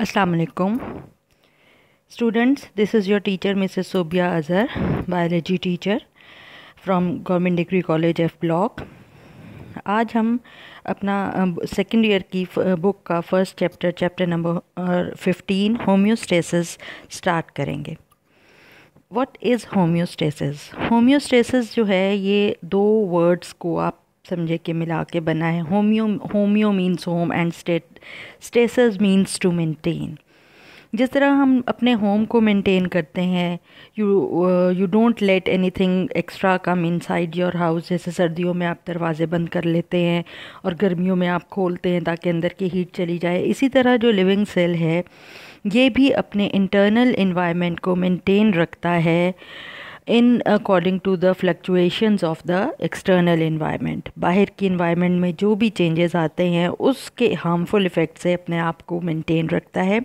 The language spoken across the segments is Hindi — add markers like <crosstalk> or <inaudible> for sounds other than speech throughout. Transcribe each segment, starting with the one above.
असलकुम students this is your teacher Mrs Sobia Azhar biology teacher from government degree college F block आज हम अपना सेकेंड ईयर की बुक का first chapter chapter number fifteen homeostasis start करेंगे वट इज़ होम्योस्टेसिस होम्योस्टेसिस जो है ये दो वर्ड्स को आप समझे कि मिला के बना है homeo homeo means home and state stasis means to maintain जिस तरह हम अपने होम को मेंटेन करते हैं you you don't let anything extra come inside your house जैसे सर्दियों में आप दरवाजे बंद कर लेते हैं और गर्मियों में आप खोलते हैं ताकि अंदर की हीट चली जाए इसी तरह जो लिविंग सेल है ये भी अपने इंटरनल इन्वायरमेंट को मेंटेन रखता है in according to the fluctuations of the external environment बाहर की इन्वायरमेंट में जो भी चेंजेस आते हैं उसके हार्मफुल इफ़ेक्ट से अपने आप को मेंटेन रखता है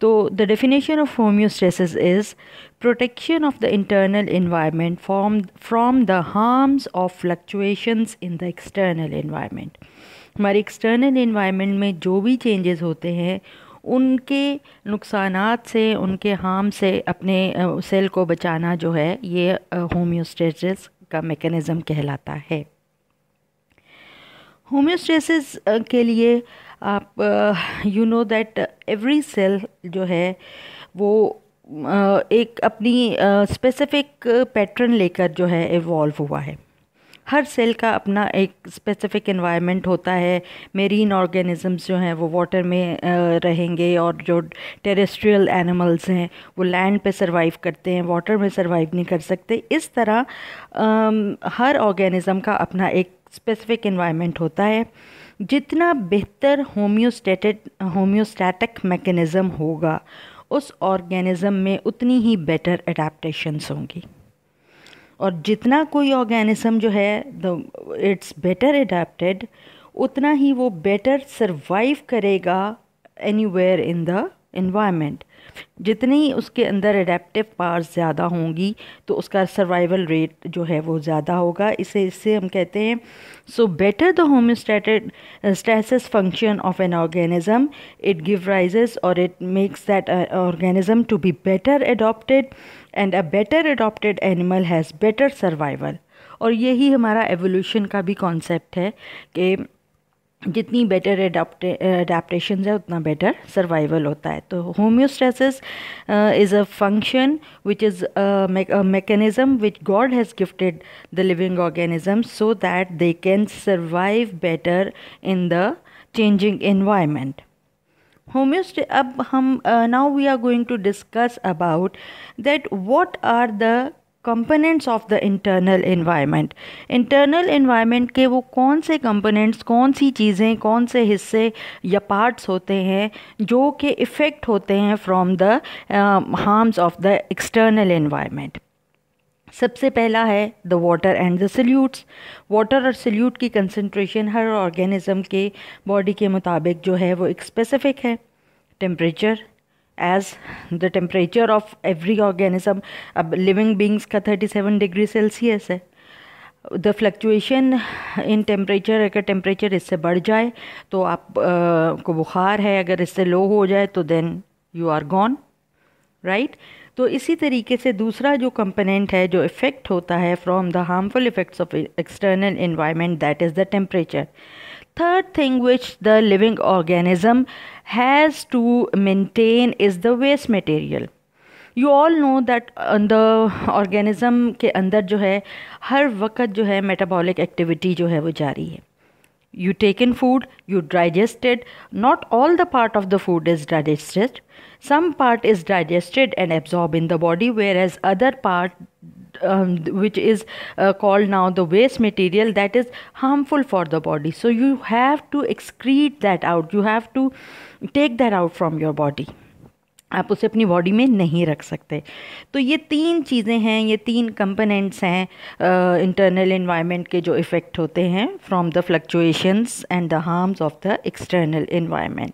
तो the definition of homeostasis is protection of the internal environment from from the harms of fluctuations in the external environment हमारे एक्सटर्नल इन्वायरमेंट में जो भी चेंजेस होते हैं उनके नुकसान से उनके हार्म से अपने सेल को बचाना जो है ये होम्योस्टेसिस का मेकनिज़म कहलाता है होम्योस्टेसिस के लिए आप you know that every cell जो है वो uh, एक अपनी स्पेसिफिक पैटर्न लेकर जो है इवॉल्व हुआ है हर सेल का अपना एक स्पेसिफिक इन्वायरमेंट होता है मेरीन ऑर्गेनिज़म्स जो हैं वो वाटर में रहेंगे और जो टेरेस्ट्रियल एनिमल्स हैं वो लैंड पे सर्वाइव करते हैं वाटर में सर्वाइव नहीं कर सकते इस तरह हर ऑर्गेनिज़म का अपना एक स्पेसिफिक इन्वायरमेंट होता है जितना बेहतर होम्योस्टेटिक होम्योस्टैटिक मैकेनिज़्म होगा उस ऑर्गेनिज़म में उतनी ही बेटर अडाप्टशंस होंगी और जितना कोई ऑर्गेनिज्म जो है द इट्स बेटर एडाप्टेड उतना ही वो बेटर सर्वाइव करेगा anywhere in the environment जितनी उसके अंदर एडेप्टिव पावर्स ज़्यादा होंगी तो उसका सर्वाइवल रेट जो है वो ज़्यादा होगा इसे इससे हम कहते हैं so better the homeostated stasis function of an organism it give rises और it makes that organism to be better adopted and a better adopted animal has better survival और यही हमारा एवोल्यूशन का भी कॉन्सेप्ट है कि जितनी बेटर अडेप्टेशन है उतना बेटर सर्वाइवल होता है तो homeostasis is a function which is mechanism which God has gifted the living organism so that they can survive better in the changing environment homeostasis अब हम now we are going to discuss about that what are the components of the internal environment internal environment के वो कौन से कंपोनेंट्स कौन सी चीज़ें कौन से हिस्से या पार्ट्स होते हैं जो कि इफ़ेक्ट होते हैं from the harms of the external environment सबसे पहला है the water and the solutes water और सल्यूट की कंसनट्रेशन हर ऑर्गेनिज़म के बॉडी के मुताबिक जो है वो एक स्पेसिफिक है temperature as the temperature of every organism अब लिविंग बींग्स का थर्टी सेवन डिग्री सेल्सियस है द फ्लक्चुएशन इन टेम्परेचर अगर टेम्परेचर इससे बढ़ जाए तो आप को बुखार है अगर इससे लो हो जाए तो then you are gone right तो इसी तरीके से दूसरा जो कंपोनेंट है जो इफ़ेक्ट होता है from the harmful effects of external environment that is the temperature third thing which the living organism has to maintain is the waste material you all know that अंदर ऑर्गेनिज़म के अंदर जो है हर वक्त जो है मेटाबॉलिक एक्टिविटी जो है वो जारी है you take in food you digest it not all the part of the food is digested some part is digested and absorbed in the body whereas other part um, which is uh, called now the waste material that is harmful for the body so you have to excrete that out you have to take that out from your body आप उसे अपनी बॉडी में नहीं रख सकते तो ये तीन चीज़ें हैं ये तीन कंपोनेंट्स हैं इंटरनल इन्वायरमेंट के जो इफ़ेक्ट होते हैं from the fluctuations and the harms of the external environment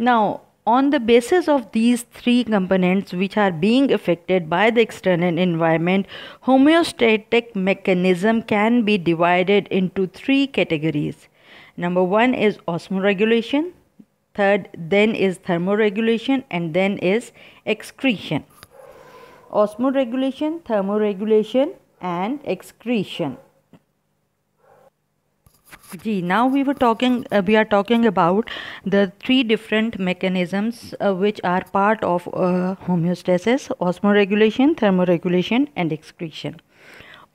now on the basis of these three components which are being effected by the external environment homeostatic mechanism can be divided into three categories number one is osmoregulation Third, then is thermoregulation and then is excretion. Osmoregulation, thermoregulation and excretion. Gee, now we were talking uh, we are talking about the three different mechanisms uh, which are part of uh, homeostasis osmoregulation thermoregulation and excretion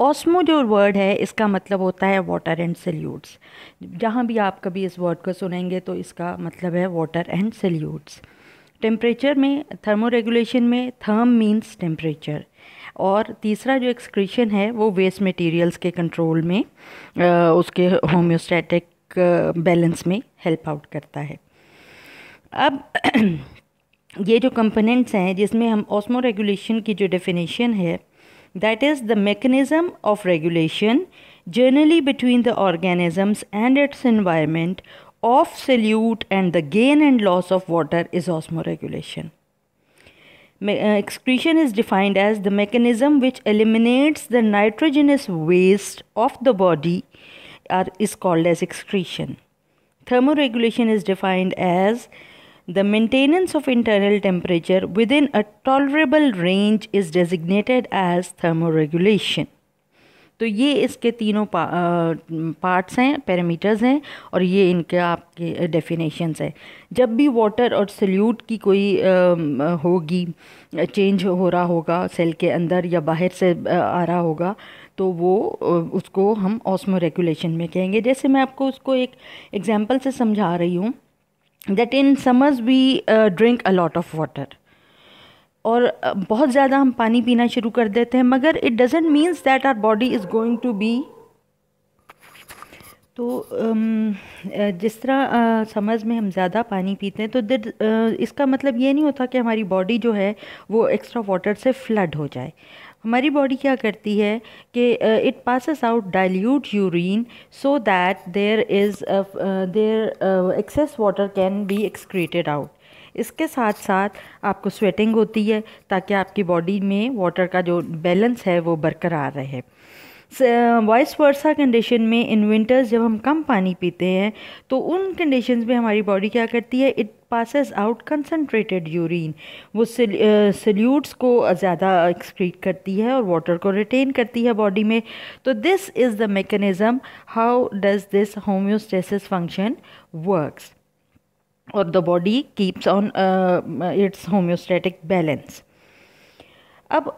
osmo जो वर्ड है इसका मतलब होता है वाटर एंड सल्यूट्स जहाँ भी आप कभी इस वर्ड को सुनेंगे तो इसका मतलब है वाटर एंड सेल्यूट्स टेम्परेचर में थर्मो रेगुलेशन में थर्म मीन्स टेम्परेचर और तीसरा जो एक्सक्रीशन है वो वेस्ट मटेरियल्स के कंट्रोल में आ, उसके होम्योस्टैटिक बैलेंस में हेल्प आउट करता है अब <clears throat> ये जो कंपोनेंट्स हैं जिसमें हम ऑस्मो रेगुलेशन की जो डेफिनेशन है that is the mechanism of regulation generally between the organisms and its environment of solute and the gain and loss of water is osmoregulation. Me uh, excretion is defined as the mechanism which eliminates the nitrogenous waste of the body are, uh, is called as excretion. Thermoregulation is defined as The maintenance of internal temperature within a tolerable range is designated as thermoregulation. तो ये इसके तीनों पार्ट्स हैं पैरामीटर्स हैं और ये इनके आपके डेफिनेशंस हैं जब भी वाटर और सल्यूट की कोई होगी चेंज हो रहा होगा सेल के अंदर या बाहर से आ रहा होगा तो वो उसको हम ऑस्मो रेगुलेशन में कहेंगे जैसे मैं आपको उसको एक एग्ज़ाम्पल से समझा रही हूँ that in summers we drink a lot of water और uh, बहुत ज़्यादा हम पानी पीना शुरू कर देते हैं मगर it doesn't means that our body is going to be तो um, uh, जिस तरह समझ uh, में हम ज़्यादा पानी पीते हैं तो दिट इसका मतलब ये नहीं होता कि हमारी बॉडी जो है वो एक्स्ट्रा वाटर से फ्लड हो जाए हमारी बॉडी क्या करती है कि it passes out dilute urine so that there is there excess water can be excreted out इसके साथ साथ आपको स्वेटिंग होती है ताकि आपकी बॉडी में वाटर का जो बैलेंस है वो बरकरार रहे वॉइस वर्षा कंडीशन में इन विंटर्स जब हम कम पानी पीते हैं तो उन कंडीशंस में हमारी बॉडी क्या करती है it passes out concentrated urine वो सल्यूट्स को ज़्यादा एक्सक्रीट करती है और वाटर को रिटेन करती है बॉडी में तो this is the mechanism how does this homeostasis function works और the body keeps on its homeostatic balance अब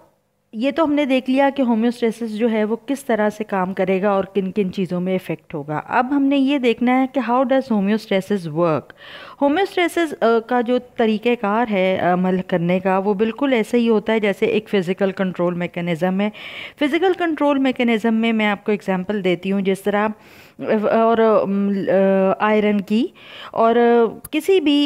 ये तो हमने देख लिया कि होम्योस्टेसिस जो है वो किस तरह से काम करेगा और किन किन चीज़ों में इफ़ेक्ट होगा अब हमने ये देखना है कि how does homeostasis work homeostasis का जो तरीक़ेकार है अमल करने का वो बिल्कुल ऐसे ही होता है जैसे एक फ़िज़िकल कंट्रोल मेकनिज़म है फ़िज़िकल कंट्रोल मेकनिज़म में मैं आपको एग्ज़ाम्पल देती हूँ जिस तरह और आयरन की और किसी भी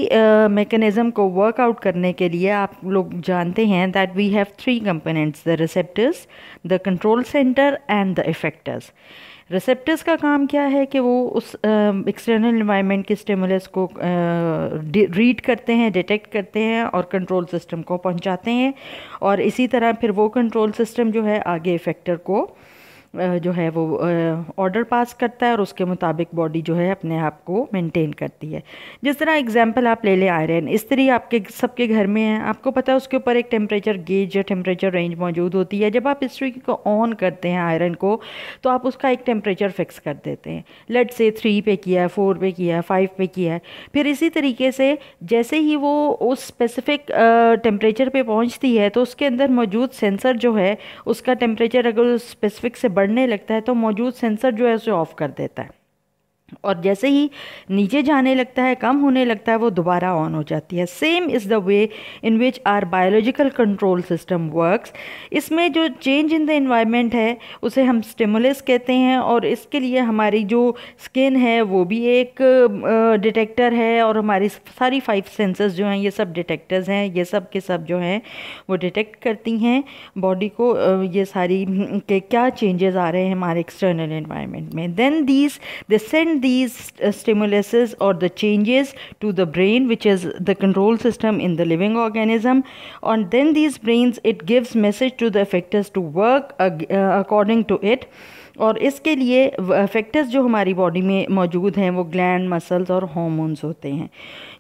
मेकनिज़म को वर्कआउट करने के लिए आप लोग जानते हैं that we have three components the receptors the control centre and the effectors receptors का काम क्या है कि वो उस एक्सटर्नल इन्वायरमेंट के स्टेमुलस को रीड करते हैं डिटेक्ट करते हैं और कंट्रोल सिस्टम को पहुंचाते हैं और इसी तरह फिर वो कंट्रोल सिस्टम जो है आगे इफेक्टर को जो है वो ऑर्डर पास करता है और उसके मुताबिक बॉडी जो है अपने आप को मेंटेन करती है जिस तरह एग्जांपल आप ले लें आयरन इस्त्री आपके सबके घर में है आपको पता है उसके ऊपर एक टेम्परेचर गेज या टेम्परेचर रेंज मौजूद होती है जब आप इस्त्री को ऑन करते हैं आयरन को तो आप उसका एक टेम्परेचर फिक्स कर देते हैं लेट से थ्री पे किया है फोर पे किया है फाइव पे किया है फिर इसी तरीके से जैसे ही वो उस स्पेसिफिक टेम्परेचर पर पहुँचती है तो उसके अंदर मौजूद सेंसर जो है उसका टेम्परेचर अगर उस स्पेसिफिक से बढ़ बढ़ने लगता है तो मौजूद सेंसर जो है उसे ऑफ कर देता है और जैसे ही नीचे जाने लगता है कम होने लगता है वो दोबारा ऑन हो जाती है same is the way in which our biological control system works इसमें जो चेंज इन द इन्वायरमेंट है उसे हम स्टिमुलस कहते हैं और इसके लिए हमारी जो स्किन है वो भी एक डिटेक्टर है और हमारी सारी फाइव सेंसेस जो हैं ये सब डिटेक्टर्स हैं ये सब के सब जो हैं वो डिटेक्ट करती हैं बॉडी को ये सारी के क्या चेंजेस आ रहे हैं हमारे एक्सटर्नल इन्वायरमेंट में then these they send these uh, stimuluses or the changes to the brain which is the control system in the living organism and then these brains it gives message to the effectors to work uh, according to it और इसके लिए फैक्टर्स जो हमारी बॉडी में मौजूद हैं वो ग्लैंड मसल्स और हॉर्मोन्स होते हैं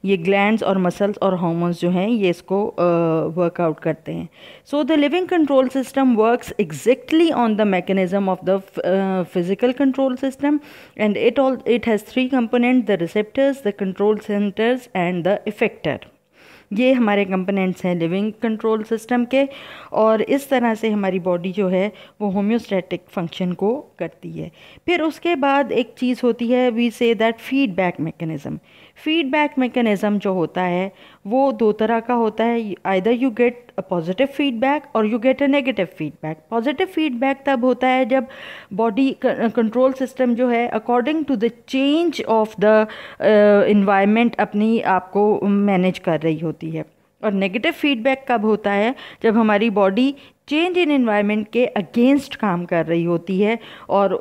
ये ग्लैंड्स और मसल्स और हॉर्मोन्स जो हैं ये इसको वर्कआउट करते हैं so the living control system works exactly on the mechanism of the physical control system and it all it has three component the receptors the control centres and the effector ये हमारे कंपोनेंट्स हैं लिविंग कंट्रोल सिस्टम के और इस तरह से हमारी बॉडी जो है वो होम्योस्टेटिक फंक्शन को करती है फिर उसके बाद एक चीज़ होती है we say that feedback mechanism feedback mechanism जो होता है वो दो तरह का होता है either you get a positive feedback और you get a negative feedback positive feedback तब होता है जब बॉडी कंट्रोल सिस्टम जो है according to the change of the environment अपनी आपको मैनेज कर रही होती है और नेगेटिव फीडबैक कब होता है जब हमारी बॉडी चेंज इन एनवायरनमेंट के अगेंस्ट काम कर रही होती है और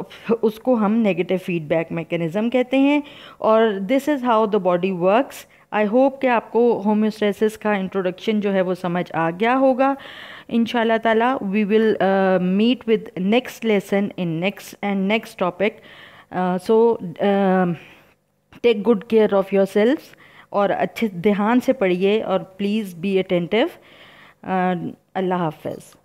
उसको हम नेगेटिव फीडबैक मैकेनिज़्म कहते हैं और this is how the body works I hope कि आपको होम्योस्टेसिस का इंट्रोडक्शन जो है वो समझ आ गया होगा इन ताला we will meet with next lesson in next and next topic so take good care of yourself और अच्छे ध्यान से पढ़िए और प्लीज़ बी अटेंटिव अल्लाह हाफिज़